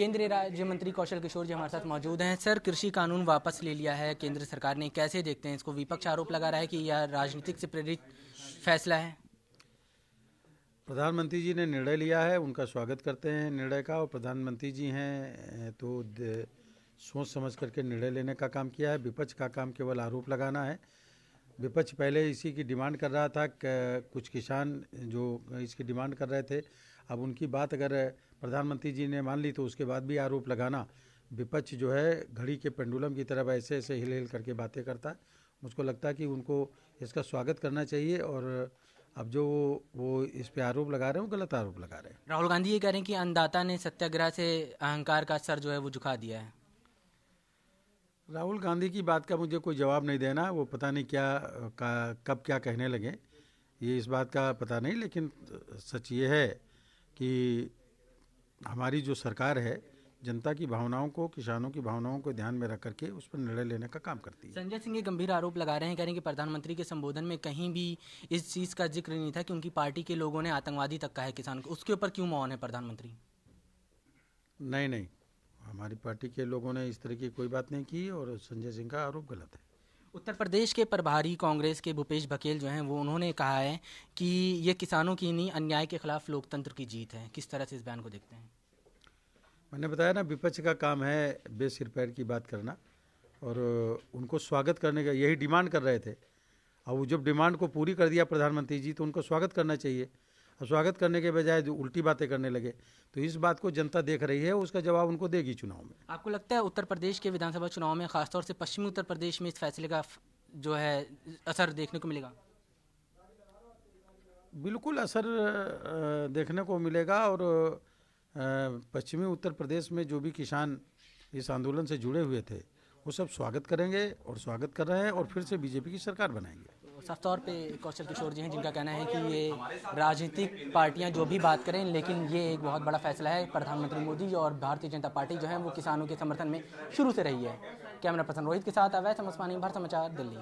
केंद्रीय राज्य मंत्री कौशल किशोर जी हमारे साथ मौजूद हैं सर कृषि कानून वापस ले लिया है केंद्र सरकार ने कैसे देखते हैं इसको विपक्ष आरोप लगा रहा है कि यह राजनीतिक से प्रेरित फैसला है प्रधानमंत्री जी ने निर्णय लिया है उनका स्वागत करते हैं निर्णय का और प्रधानमंत्री जी हैं तो सोच समझ करके निर्णय लेने का काम किया है विपक्ष का काम केवल आरोप लगाना है विपक्ष पहले इसी की डिमांड कर रहा था कुछ किसान जो इसकी डिमांड कर रहे थे अब उनकी बात अगर प्रधानमंत्री जी ने मान ली तो उसके बाद भी आरोप लगाना विपक्ष जो है घड़ी के पेंडुलम की तरफ ऐसे ऐसे हिल हिल करके बातें करता है मुझको लगता है कि उनको इसका स्वागत करना चाहिए और अब जो वो वो इस पे आरोप लगा रहे हैं वो गलत आरोप लगा रहे हैं राहुल गांधी ये कह रहे हैं कि अन्नदाता ने सत्याग्रह से अहंकार का सर जो है वो झुका दिया है राहुल गांधी की बात का मुझे कोई जवाब नहीं देना वो पता नहीं क्या का कब क्या कहने लगे ये इस बात का पता नहीं लेकिन सच ये है कि हमारी जो सरकार है जनता की भावनाओं को किसानों की भावनाओं को ध्यान में रख करके उस पर निर्णय लेने का काम करती है संजय सिंह ये गंभीर आरोप लगा रहे हैं कह रहे हैं कि प्रधानमंत्री के संबोधन में कहीं भी इस चीज़ का जिक्र नहीं था कि उनकी पार्टी के लोगों ने आतंकवादी तक कहा है किसान को उसके ऊपर क्यों मौन है प्रधानमंत्री नहीं नहीं हमारी पार्टी के लोगों ने इस तरह की कोई बात नहीं की और संजय सिंह का आरोप गलत है उत्तर प्रदेश के प्रभारी कांग्रेस के भूपेश बघेल जो हैं वो उन्होंने कहा है कि ये किसानों की नहीं अन्याय के खिलाफ लोकतंत्र की जीत है किस तरह से इस बयान को देखते हैं मैंने बताया ना विपक्ष का काम है बेसिर पैर की बात करना और उनको स्वागत करने का यही डिमांड कर रहे थे और वो जब डिमांड को पूरी कर दिया प्रधानमंत्री जी तो उनको स्वागत करना चाहिए स्वागत करने के बजाय जो उल्टी बातें करने लगे तो इस बात को जनता देख रही है उसका जवाब उनको देगी चुनाव में आपको लगता है उत्तर प्रदेश के विधानसभा चुनाव में खासतौर से पश्चिमी उत्तर प्रदेश में इस फैसले का जो है असर देखने को मिलेगा बिल्कुल असर देखने को मिलेगा और पश्चिमी उत्तर प्रदेश में जो भी किसान इस आंदोलन से जुड़े हुए थे वो सब स्वागत करेंगे और स्वागत कर रहे हैं और फिर से बीजेपी की सरकार बनाएंगे साफ तौर पे कौशल किशोर जी हैं जिनका कहना है कि ये राजनीतिक पार्टियां जो भी बात करें लेकिन ये एक बहुत बड़ा फैसला है प्रधानमंत्री मोदी और भारतीय जनता पार्टी जो है वो किसानों के समर्थन में शुरू से रही है कैमरा पर्सन रोहित के साथ अवैध समस्मानी भर समाचार दिल्ली